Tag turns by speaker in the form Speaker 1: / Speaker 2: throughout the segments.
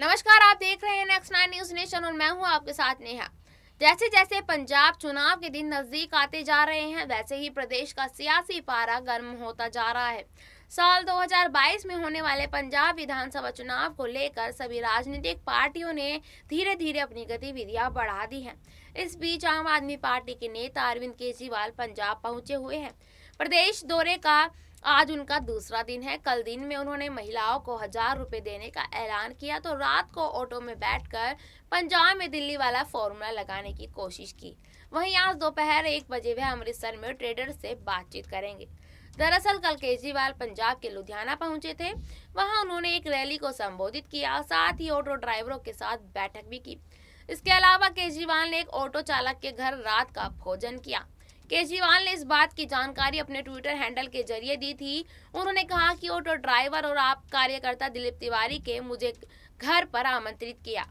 Speaker 1: नमस्कार आप देख रहे हैं नेक्स्ट नाइन न्यूज नेशन और मैं हूं आपके साथ नेहा जैसे जैसे पंजाब चुनाव के दिन नजदीक आते जा रहे हैं वैसे ही प्रदेश का सियासी पारा गर्म होता जा रहा है साल 2022 में होने वाले पंजाब विधानसभा चुनाव को लेकर सभी राजनीतिक पार्टियों ने धीरे धीरे अपनी गतिविधियां बढ़ा दी हैं इस बीच आम आदमी पार्टी के नेता अरविंद केजरीवाल पंजाब पहुंचे हुए हैं प्रदेश दौरे का आज उनका दूसरा दिन है कल दिन में उन्होंने महिलाओं को हजार रुपए देने का ऐलान किया तो रात को ऑटो में बैठकर पंजाब में दिल्ली वाला फॉर्मूला लगाने की कोशिश की वहीं आज दोपहर एक बजे वह अमृतसर में ट्रेडर से बातचीत करेंगे दरअसल कल केजरीवाल पंजाब के लुधियाना पहुंचे थे वहां उन्होंने एक रैली को संबोधित किया साथ ही ऑटो ड्राइवरों के साथ बैठक भी की इसके अलावा केजरीवाल ने एक ऑटो चालक के घर रात का भोजन किया केजरीवाल ने इस बात की जानकारी अपने ट्विटर हैंडल के जरिए दी थी उन्होंने कहा कि ऑटो ड्राइवर और आप कार्यकर्ता दिलीप तिवारी के मुझे घर पर आमंत्रित किया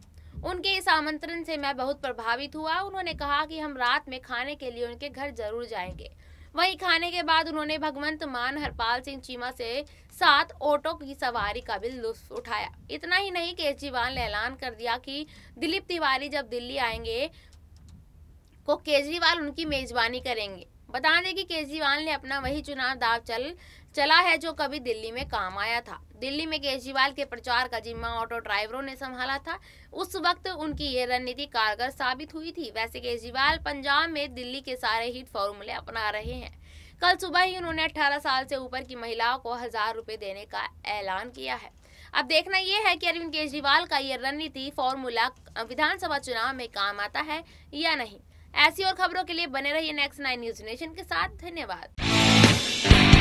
Speaker 1: उनके इस आमंत्रण से मैं बहुत प्रभावित हुआ उन्होंने कहा कि हम रात में खाने के लिए उनके घर जरूर जाएंगे वहीं खाने के बाद उन्होंने भगवंत मान हरपाल सिंह चीमा से साथ ऑटो की सवारी का भी लुत्फ उठाया इतना ही नहीं केजरीवाल ने ऐलान कर दिया कि दिलीप तिवारी जब दिल्ली आएंगे को केजरीवाल उनकी मेजबानी करेंगे बता दें कि केजरीवाल ने अपना वही चुनाव दाव चल चला है जो कभी दिल्ली में काम आया था दिल्ली में केजरीवाल के प्रचार का जिम्मा ऑटो ड्राइवरों ने संभाला था उस वक्त उनकी ये रणनीति कारगर साबित हुई थी वैसे केजरीवाल पंजाब में दिल्ली के सारे हिट फॉर्मूले अपना रहे हैं कल सुबह ही उन्होंने 18 साल से ऊपर की महिलाओं को हजार रुपए देने का ऐलान किया है अब देखना यह है कि अरविंद केजरीवाल का यह रणनीति फॉर्मूला विधानसभा चुनाव में काम आता है या नहीं ऐसी और खबरों के लिए बने रहिए नेक्स्ट नाइन न्यूज नेशन के साथ धन्यवाद